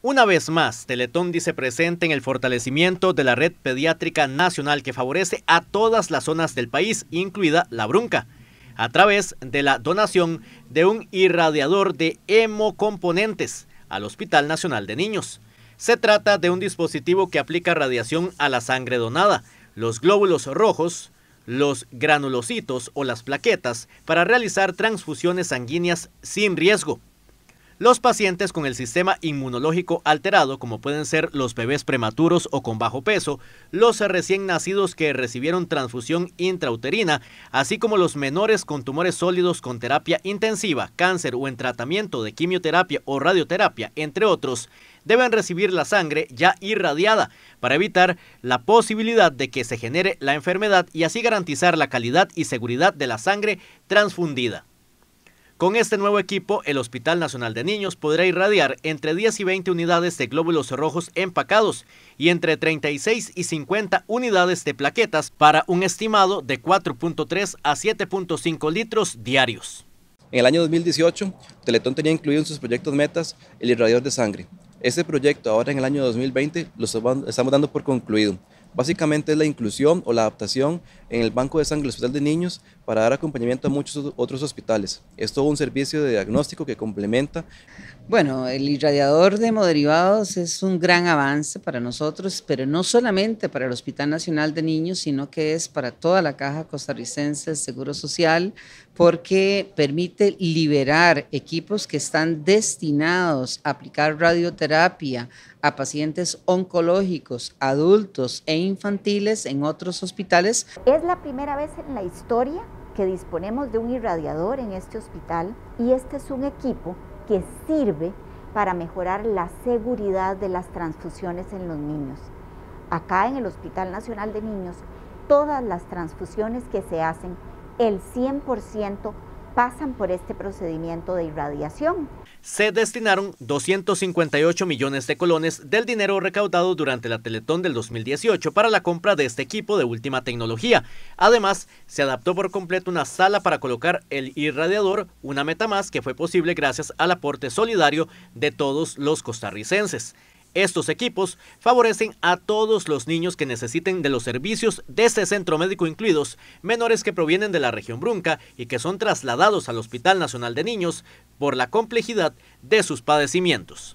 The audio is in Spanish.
Una vez más, Teletón dice presente en el fortalecimiento de la red pediátrica nacional que favorece a todas las zonas del país, incluida la Brunca, a través de la donación de un irradiador de hemocomponentes al Hospital Nacional de Niños. Se trata de un dispositivo que aplica radiación a la sangre donada, los glóbulos rojos, los granulocitos o las plaquetas para realizar transfusiones sanguíneas sin riesgo los pacientes con el sistema inmunológico alterado, como pueden ser los bebés prematuros o con bajo peso, los recién nacidos que recibieron transfusión intrauterina, así como los menores con tumores sólidos con terapia intensiva, cáncer o en tratamiento de quimioterapia o radioterapia, entre otros, deben recibir la sangre ya irradiada para evitar la posibilidad de que se genere la enfermedad y así garantizar la calidad y seguridad de la sangre transfundida. Con este nuevo equipo, el Hospital Nacional de Niños podrá irradiar entre 10 y 20 unidades de glóbulos rojos empacados y entre 36 y 50 unidades de plaquetas para un estimado de 4.3 a 7.5 litros diarios. En el año 2018, Teletón tenía incluido en sus proyectos metas el irradiador de sangre. Este proyecto ahora en el año 2020 lo estamos dando por concluido. Básicamente es la inclusión o la adaptación en el banco de sangre Hospital de Niños para dar acompañamiento a muchos otros hospitales. Es todo un servicio de diagnóstico que complementa. Bueno, el irradiador de hemoderivados es un gran avance para nosotros, pero no solamente para el Hospital Nacional de Niños, sino que es para toda la Caja Costarricense de Seguro Social, porque permite liberar equipos que están destinados a aplicar radioterapia a pacientes oncológicos, adultos e infantiles en otros hospitales. Es la primera vez en la historia que disponemos de un irradiador en este hospital y este es un equipo que sirve para mejorar la seguridad de las transfusiones en los niños. Acá en el Hospital Nacional de Niños, todas las transfusiones que se hacen, el 100% pasan por este procedimiento de irradiación. Se destinaron 258 millones de colones del dinero recaudado durante la Teletón del 2018 para la compra de este equipo de última tecnología. Además, se adaptó por completo una sala para colocar el irradiador, una meta más que fue posible gracias al aporte solidario de todos los costarricenses. Estos equipos favorecen a todos los niños que necesiten de los servicios de este centro médico incluidos, menores que provienen de la región Brunca y que son trasladados al Hospital Nacional de Niños por la complejidad de sus padecimientos.